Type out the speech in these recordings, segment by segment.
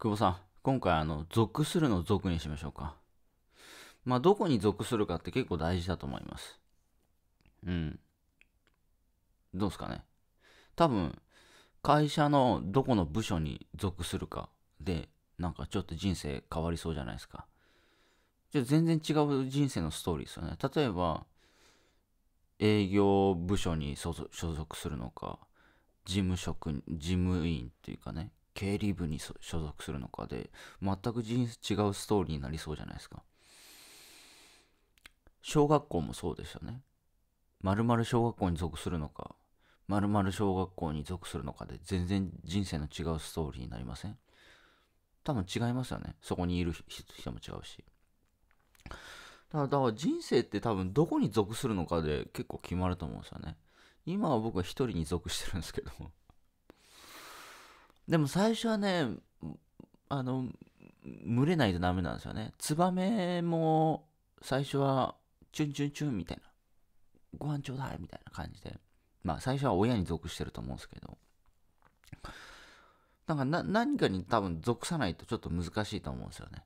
久保さん、今回あの、属するの属にしましょうか。まあ、どこに属するかって結構大事だと思います。うん。どうですかね。多分、会社のどこの部署に属するかで、なんかちょっと人生変わりそうじゃないですか。じゃ全然違う人生のストーリーですよね。例えば、営業部署に所属するのか、事務職、事務員っていうかね、経理部に所属するのかで全く人違うストーリーになりそうじゃないですか小学校もそうでしたねまる小学校に属するのかまる小学校に属するのかで全然人生の違うストーリーになりません多分違いますよねそこにいる人も違うしだだから人生って多分どこに属するのかで結構決まると思うんですよね今は僕は一人に属してるんですけどでも最初はねあの群れないとダメなんですよねツバメも最初はチュンチュンチュンみたいなご飯ちょうだいみたいな感じでまあ最初は親に属してると思うんですけどなんかな何かに多分属さないとちょっと難しいと思うんですよね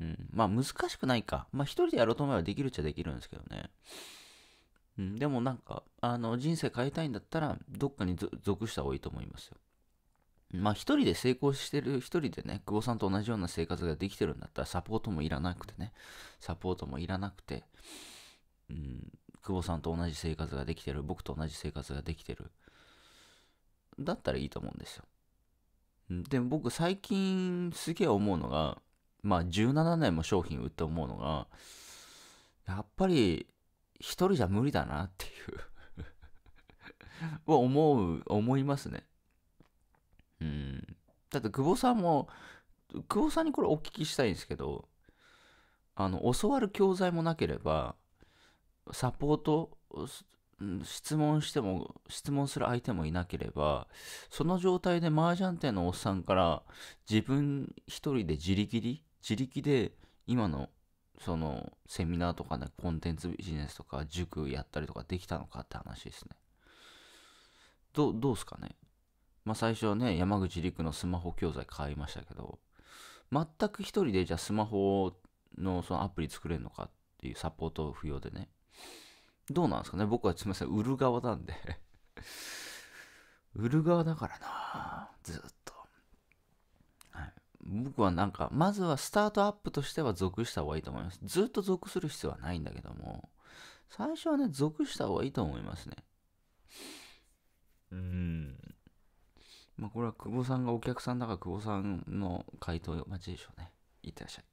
うん、まあ難しくないか。まあ一人でやろうと思えばできるっちゃできるんですけどね。うん、でもなんか、あの人生変えたいんだったら、どっかに属した方がいいと思いますよ。まあ一人で成功してる、一人でね、久保さんと同じような生活ができてるんだったらサポートもいらなくてね、サポートもいらなくて、うん、久保さんと同じ生活ができてる、僕と同じ生活ができてる。だったらいいと思うんですよ。でも僕最近すげえ思うのが、まあ17年も商品売って思うのが、やっぱり一人じゃ無理だなっていうは 思う、思いますね。だって久保さんも久保さんにこれお聞きしたいんですけどあの教わる教材もなければサポート質問しても質問する相手もいなければその状態で麻雀店のおっさんから自分一人で自力で自力で今のそのセミナーとかねコンテンツビジネスとか塾やったりとかできたのかって話ですねどどうすかねまあ、最初はね、山口陸のスマホ教材買いましたけど、全く一人でじゃあスマホのそのアプリ作れるのかっていうサポート不要でね。どうなんですかね僕はすみません、売る側なんで 売る側だからなずっと。はい。僕はなんか、まずはスタートアップとしては属した方がいいと思います。ずっと属する必要はないんだけども、最初はね、属した方がいいと思いますね。うん。まあこれは久保さんがお客さんだから久保さんの回答待ちでしょうね。いってらっしゃい。